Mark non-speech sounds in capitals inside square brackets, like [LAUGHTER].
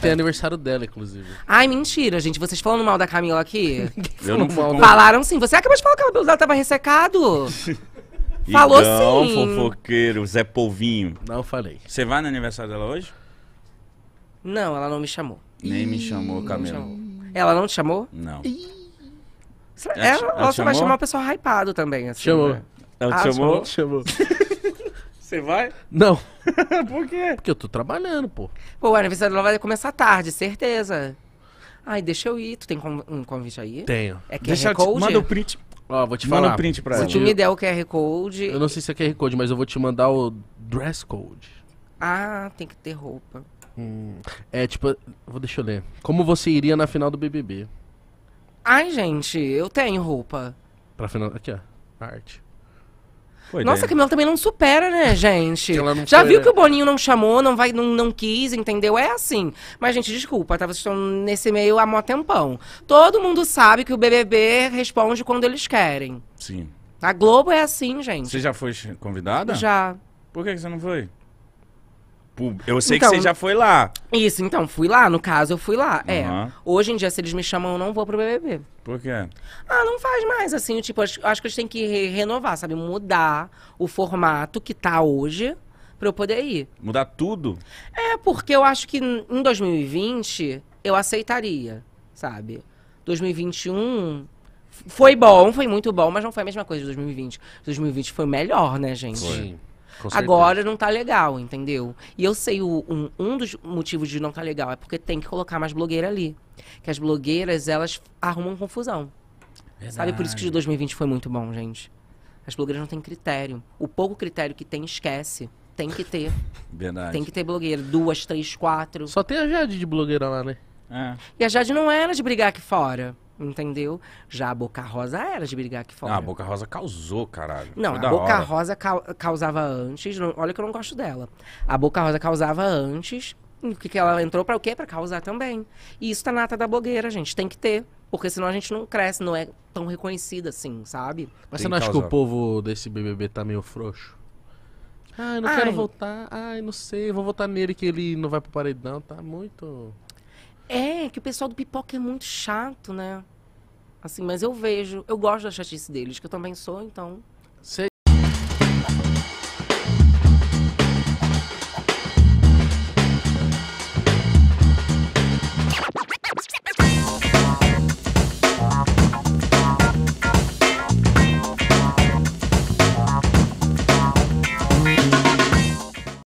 Tem aniversário dela, inclusive. Ai, mentira, gente. Vocês falando mal da Camila aqui? [LAUGHS] Eu não falo. Né? Falaram sim. Você acabou de falar que o cabelo dela tava ressecado. [LAUGHS] Falou Igão, sim. fofoqueiro, Zé Polvinho. Não falei. Você vai no aniversário dela hoje? Não, ela não me chamou. Nem me chamou, Camila. Não me chamou. Ela não te chamou? Não. Ela, ela, ela só vai chamar o pessoal hypado também, assim. Chamou. Né? Ela te ah, chamou? Chamou. [LAUGHS] Você vai? Não. [LAUGHS] Por quê? Porque eu tô trabalhando, pô. Pô, o aniversário dela vai começar tarde, certeza. Ai, deixa eu ir. Tu tem um convite aí? Tenho. É QR Deixa te... Code? Manda o print. Ó, vou te Manda falar. print pra Se tu me der o QR Code... Eu não sei se é QR Code, mas eu vou te mandar o dress code. Ah, tem que ter roupa. Hum. É tipo, vou deixa eu ler. Como você iria na final do BBB? Ai, gente, eu tenho roupa. Pra final, aqui ó, arte. Foi Nossa, a Camila também não supera, né, [LAUGHS] gente? Já viu que o Boninho não chamou, não vai, não, não quis, entendeu? É assim. Mas, gente, desculpa, tá? Vocês estão nesse meio há mó tempão. Todo mundo sabe que o BBB responde quando eles querem. Sim. A Globo é assim, gente. Você já foi convidada? Já. Por que você não foi? Tipo, eu sei então, que você então, já foi lá. Isso, então, fui lá. No caso, eu fui lá. Uhum. É. Hoje em dia, se eles me chamam, eu não vou pro BBB. Por quê? Ah, não faz mais, assim. Tipo, acho, acho que eles têm que re renovar, sabe? Mudar o formato que tá hoje pra eu poder ir. Mudar tudo? É, porque eu acho que em 2020 eu aceitaria, sabe? 2021 foi bom, foi muito bom, mas não foi a mesma coisa de 2020. 2020 foi melhor, né, gente? Foi. Agora não tá legal, entendeu? E eu sei o, um, um dos motivos de não tá legal é porque tem que colocar mais blogueira ali. Que as blogueiras, elas arrumam confusão. Verdade. Sabe? Por isso que de 2020 foi muito bom, gente. As blogueiras não têm critério. O pouco critério que tem, esquece. Tem que ter. [LAUGHS] Verdade. Tem que ter blogueira. Duas, três, quatro. Só tem a Jade de blogueira lá, né? É. E a Jade não era é de brigar aqui fora entendeu? Já a Boca Rosa era de brigar aqui fora. Ah, a Boca Rosa causou, caralho. Não, Foi a Boca hora. Rosa ca causava antes. Não, olha que eu não gosto dela. A Boca Rosa causava antes. O que, que ela entrou para o quê? Para causar também. E isso tá nata da blogueira, gente. Tem que ter. Porque senão a gente não cresce, não é tão reconhecida assim, sabe? Mas Tem você não acha que o povo desse BBB tá meio frouxo? eu não Ai. quero voltar. Ai, não sei. Vou votar nele que ele não vai pro paredão. Tá muito. É, que o pessoal do pipoca é muito chato, né? Assim, mas eu vejo, eu gosto da chatice deles, que eu também sou, então. Você